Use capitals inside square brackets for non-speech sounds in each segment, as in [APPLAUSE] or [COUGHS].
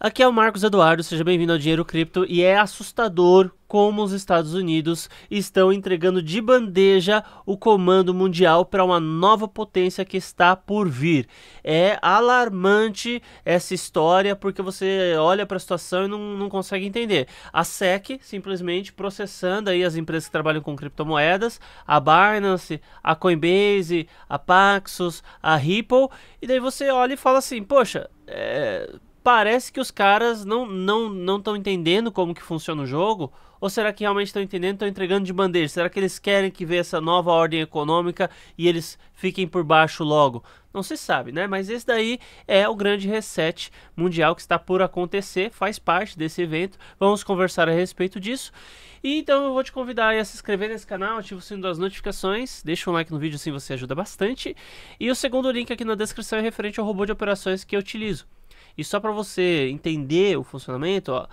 Aqui é o Marcos Eduardo, seja bem-vindo ao Dinheiro Cripto e é assustador como os Estados Unidos estão entregando de bandeja o comando mundial para uma nova potência que está por vir. É alarmante essa história porque você olha para a situação e não, não consegue entender. A SEC simplesmente processando aí as empresas que trabalham com criptomoedas, a Binance, a Coinbase, a Paxos, a Ripple, e daí você olha e fala assim: poxa, é parece que os caras não não não estão entendendo como que funciona o jogo, ou será que realmente estão entendendo, estão entregando de bandeja? Será que eles querem que veja essa nova ordem econômica e eles fiquem por baixo logo? Não se sabe, né? Mas esse daí é o grande reset mundial que está por acontecer, faz parte desse evento. Vamos conversar a respeito disso. E então eu vou te convidar a se inscrever nesse canal, ativa o sino das notificações, deixa um like no vídeo assim você ajuda bastante. E o segundo link aqui na descrição é referente ao robô de operações que eu utilizo. E só para você entender o funcionamento, ó,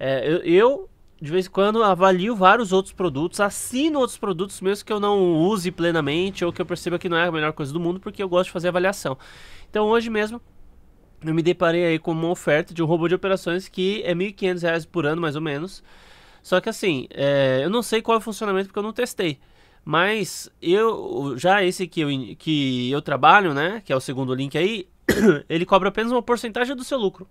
é, eu, eu, de vez em quando avalio vários outros produtos, assino outros produtos mesmo que eu não use plenamente ou que eu perceba que não é a melhor coisa do mundo, porque eu gosto de fazer avaliação. Então hoje mesmo eu me deparei aí com uma oferta de um robô de operações que é R$ 1.500 por ano, mais ou menos. Só que assim, é, eu não sei qual é o funcionamento porque eu não testei. Mas eu já esse que eu, que eu trabalho, né? Que é o segundo link aí, [COUGHS] ele cobra apenas uma porcentagem do seu lucro.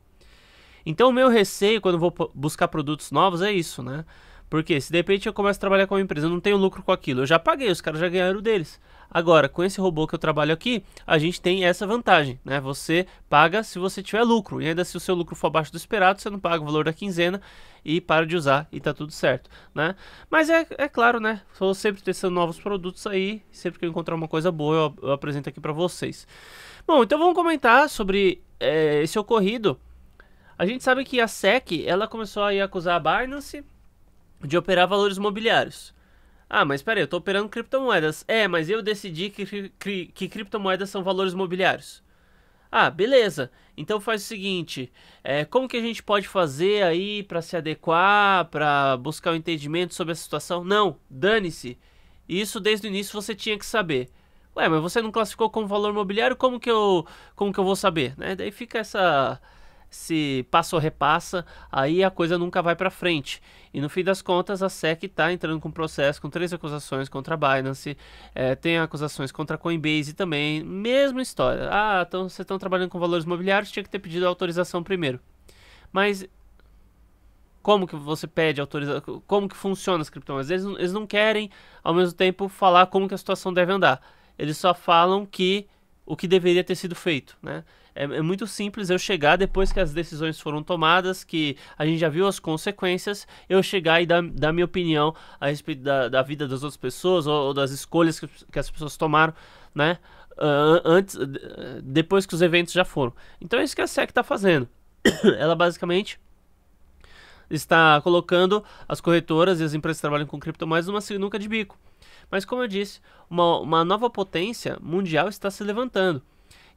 Então, o meu receio quando vou buscar produtos novos é isso, né? Porque se de repente eu começo a trabalhar com uma empresa, eu não tenho lucro com aquilo, eu já paguei, os caras já ganharam deles. Agora, com esse robô que eu trabalho aqui, a gente tem essa vantagem, né? Você paga se você tiver lucro, e ainda se o seu lucro for abaixo do esperado, você não paga o valor da quinzena e para de usar e tá tudo certo, né? Mas é, é claro, né? Estou sempre testando novos produtos aí, sempre que eu encontrar uma coisa boa, eu, eu apresento aqui para vocês. Bom, então vamos comentar sobre é, esse ocorrido. A gente sabe que a SEC, ela começou a acusar a Binance de operar valores imobiliários. Ah, mas peraí, eu estou operando criptomoedas. É, mas eu decidi que, que, que criptomoedas são valores imobiliários. Ah, beleza. Então faz o seguinte, é, como que a gente pode fazer aí para se adequar, para buscar o um entendimento sobre a situação? Não, dane-se. Isso desde o início você tinha que saber. Ué, mas você não classificou como valor imobiliário, como que eu, como que eu vou saber? Né? Daí fica essa, se passa ou repassa, aí a coisa nunca vai para frente. E no fim das contas, a SEC está entrando com um processo com três acusações contra a Binance, é, tem acusações contra a Coinbase também, mesma história. Ah, então vocês estão trabalhando com valores imobiliários, tinha que ter pedido autorização primeiro. Mas como que você pede autorização, como que funciona as criptomoedas. Eles, eles, não querem, ao mesmo tempo, falar como que a situação deve andar. Eles só falam que o que deveria ter sido feito, né? é, é, muito simples eu chegar depois que as decisões foram tomadas, que a gente já viu as consequências, eu chegar e dar, dar minha opinião a respeito da, da vida das outras pessoas ou, ou das escolhas que, que, as pessoas tomaram, né? Uh, antes, depois que os eventos já foram. Então é isso que a SEC está fazendo. [COUGHS] Ela basicamente está colocando as corretoras e as empresas que trabalham com criptomoedas numa sinuca de bico. Mas como eu disse, uma, uma nova potência mundial está se levantando.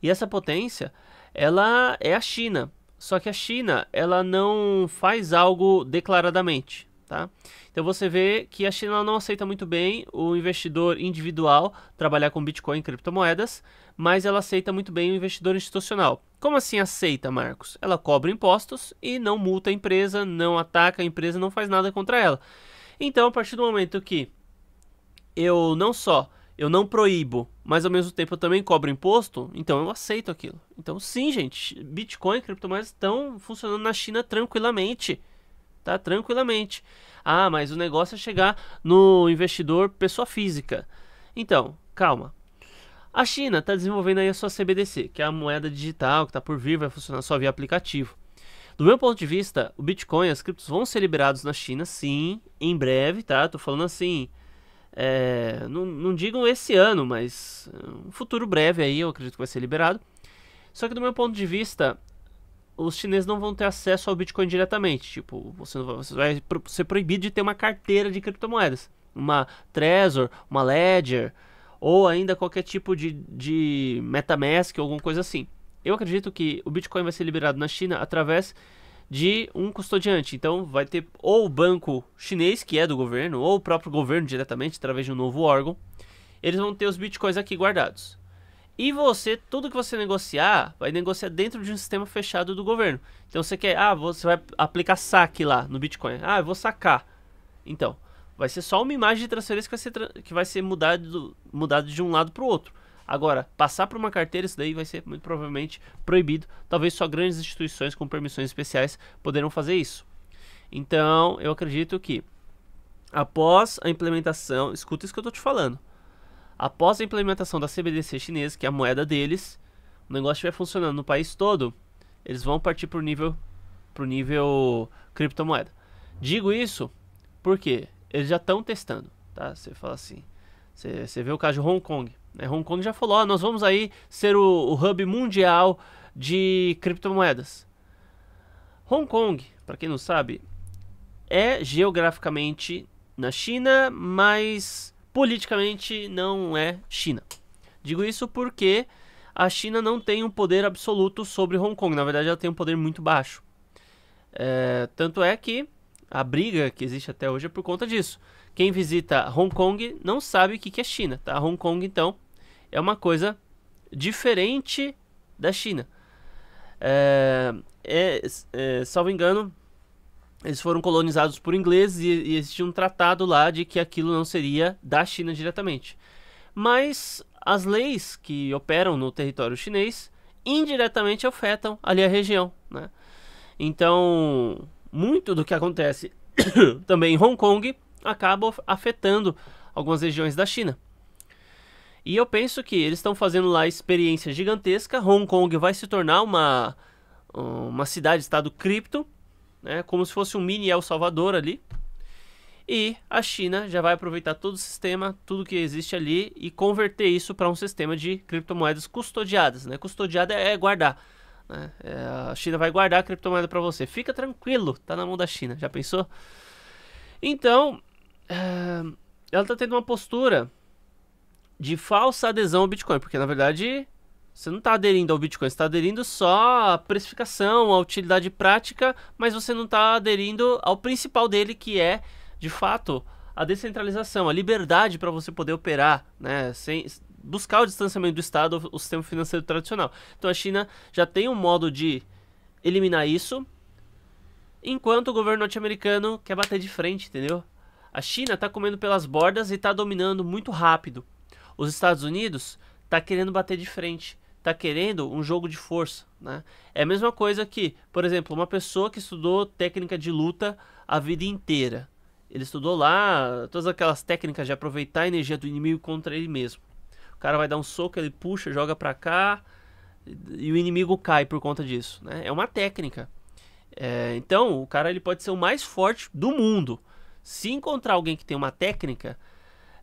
E essa potência, ela é a China. Só que a China, ela não faz algo declaradamente, tá? Então você vê que a China não aceita muito bem o investidor individual trabalhar com Bitcoin e criptomoedas, mas ela aceita muito bem o investidor institucional. Como assim aceita, Marcos? Ela cobra impostos e não multa a empresa, não ataca a empresa, não faz nada contra ela. Então, a partir do momento que eu não só eu não proíbo, mas ao mesmo tempo eu também cobro imposto, então eu aceito aquilo. Então, sim, gente, Bitcoin e criptomoedas estão funcionando na China tranquilamente. Tá? Tranquilamente. Ah, mas o negócio é chegar no investidor pessoa física. Então, calma. A China está desenvolvendo aí a sua CBDC, que é a moeda digital que está por vir, vai funcionar só via aplicativo. Do meu ponto de vista, o Bitcoin e as criptos vão ser liberados na China, sim, em breve, tá? Tô falando assim, é, não, não digam esse ano, mas é, um futuro breve aí, eu acredito que vai ser liberado. Só que do meu ponto de vista, os chineses não vão ter acesso ao Bitcoin diretamente. Tipo, você, não vai, você vai ser proibido de ter uma carteira de criptomoedas. Uma Trezor, uma Ledger, ou ainda qualquer tipo de, de Metamask ou alguma coisa assim. Eu acredito que o Bitcoin vai ser liberado na China através de um custodiante. Então vai ter ou o banco chinês, que é do governo, ou o próprio governo diretamente, através de um novo órgão. Eles vão ter os bitcoins aqui guardados. E você, tudo que você negociar, vai negociar dentro de um sistema fechado do governo. Então você quer, ah, você vai aplicar saque lá no Bitcoin. Ah, eu vou sacar. Então, vai ser só uma imagem de transferência que vai ser, que vai ser mudado, mudado de um lado para o outro. Agora, passar para uma carteira, isso daí vai ser muito provavelmente proibido. Talvez só grandes instituições com permissões especiais poderão fazer isso. Então, eu acredito que após a implementação, escuta isso que eu estou te falando. Após a implementação da CBDC chinesa, que é a moeda deles, o negócio estiver funcionando no país todo, eles vão partir para o nível, nível criptomoeda. Digo isso porque eles já estão testando, tá? Você fala assim, você, você vê o caso de Hong Kong. Né? Hong Kong já falou: ó, nós vamos aí ser o, o hub mundial de criptomoedas. Hong Kong, para quem não sabe, é geograficamente na China, mas politicamente não é China. Digo isso porque a China não tem um poder absoluto sobre Hong Kong, na verdade, ela tem um poder muito baixo. É, tanto é que a briga que existe até hoje é por conta disso. Quem visita Hong Kong não sabe o que é China, tá? Hong Kong, então, é uma coisa diferente da China. É, é, é, salvo engano, eles foram colonizados por ingleses e, e existia um tratado lá de que aquilo não seria da China diretamente. Mas as leis que operam no território chinês indiretamente afetam ali a região, né? Então, muito do que acontece [COUGHS] também em Hong Kong acaba afetando algumas regiões da China. E eu penso que eles estão fazendo lá experiência gigantesca. Hong Kong vai se tornar uma, uma cidade, estado cripto, né? como se fosse um mini El Salvador ali. E a China já vai aproveitar todo o sistema, tudo que existe ali e converter isso para um sistema de criptomoedas custodiadas. Né? Custodiada é guardar. Né? É, a China vai guardar a criptomoeda para você. Fica tranquilo, tá na mão da China. Já pensou? Então, ela tá tendo uma postura de falsa adesão ao Bitcoin, porque na verdade você não está aderindo ao Bitcoin, você está aderindo só à precificação, à utilidade prática, mas você não está aderindo ao principal dele, que é, de fato, a descentralização, a liberdade para você poder operar, né, sem buscar o distanciamento do Estado, o sistema financeiro tradicional. Então a China já tem um modo de eliminar isso, enquanto o governo norte-americano quer bater de frente, entendeu? A China está comendo pelas bordas e está dominando muito rápido. Os Estados Unidos está querendo bater de frente, está querendo um jogo de força. Né? É a mesma coisa que, por exemplo, uma pessoa que estudou técnica de luta a vida inteira. Ele estudou lá todas aquelas técnicas de aproveitar a energia do inimigo contra ele mesmo. O cara vai dar um soco, ele puxa, joga para cá e o inimigo cai por conta disso. Né? É uma técnica. É, então, o cara ele pode ser o mais forte do mundo. Se encontrar alguém que tem uma técnica,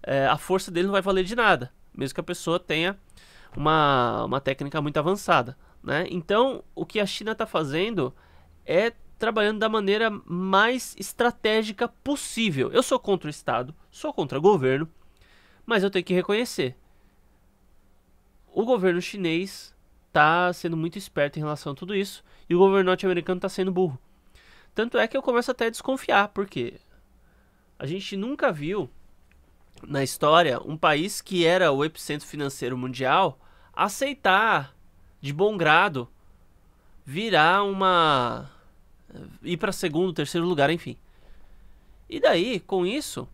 é, a força dele não vai valer de nada, mesmo que a pessoa tenha uma, uma técnica muito avançada. Né? Então, o que a China está fazendo é trabalhando da maneira mais estratégica possível. Eu sou contra o Estado, sou contra o governo, mas eu tenho que reconhecer. O governo chinês está sendo muito esperto em relação a tudo isso e o governo norte-americano está sendo burro. Tanto é que eu começo até a desconfiar, porque a gente nunca viu na história um país que era o epicentro financeiro mundial aceitar de bom grado virar uma eh, ir para segundo, terceiro lugar, enfim. E daí, com isso,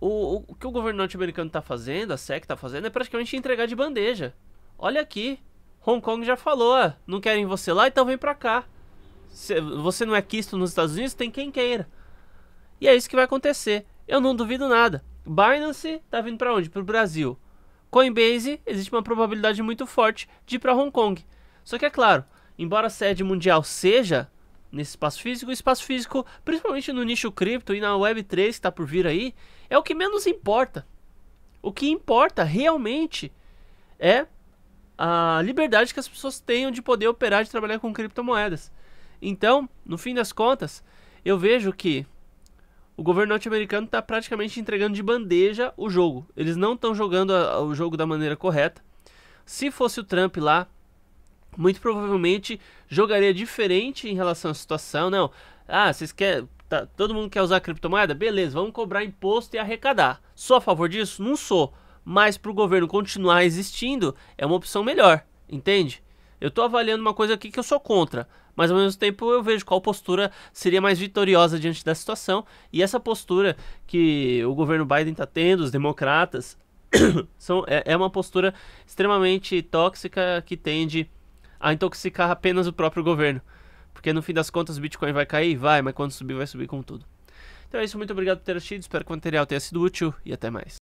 o, o, o que o governo norte-americano está fazendo, a SEC está fazendo, é praticamente entregar de bandeja. Olha aqui, Hong Kong já falou, ah, não querem você lá, então vem para cá. você não é quisto nos Estados Unidos, tem quem queira. E é isso que vai acontecer. Eu não duvido nada. Binance está vindo para onde? Para o Brasil. Coinbase, existe uma probabilidade muito forte de ir para Hong Kong. Só que é claro, embora a sede mundial seja nesse espaço físico, o espaço físico, principalmente no nicho cripto e na Web3 que está por vir aí, é o que menos importa. O que importa realmente é a liberdade que as pessoas tenham de poder operar e trabalhar com criptomoedas. Então, no fim das contas, eu vejo que o governo norte-americano está praticamente entregando de bandeja o jogo. Eles não estão jogando a, a, o jogo da maneira correta. Se fosse o Trump lá, muito provavelmente jogaria diferente em relação à situação. Não, ah, vocês querem. Tá, todo mundo quer usar criptomoeda? Beleza, vamos cobrar imposto e arrecadar. Sou a favor disso? Não sou. Mas para o governo continuar existindo, é uma opção melhor, entende? Eu estou avaliando uma coisa aqui que eu sou contra, mas ao mesmo tempo eu vejo qual postura seria mais vitoriosa diante da situação. E essa postura que o governo Biden está tendo, os democratas, [COUGHS] são, é, é uma postura extremamente tóxica que tende a intoxicar apenas o próprio governo. Porque no fim das contas o Bitcoin vai cair? Vai, mas quando subir, vai subir com tudo. Então é isso, muito obrigado por ter assistido, espero que o material tenha sido útil e até mais.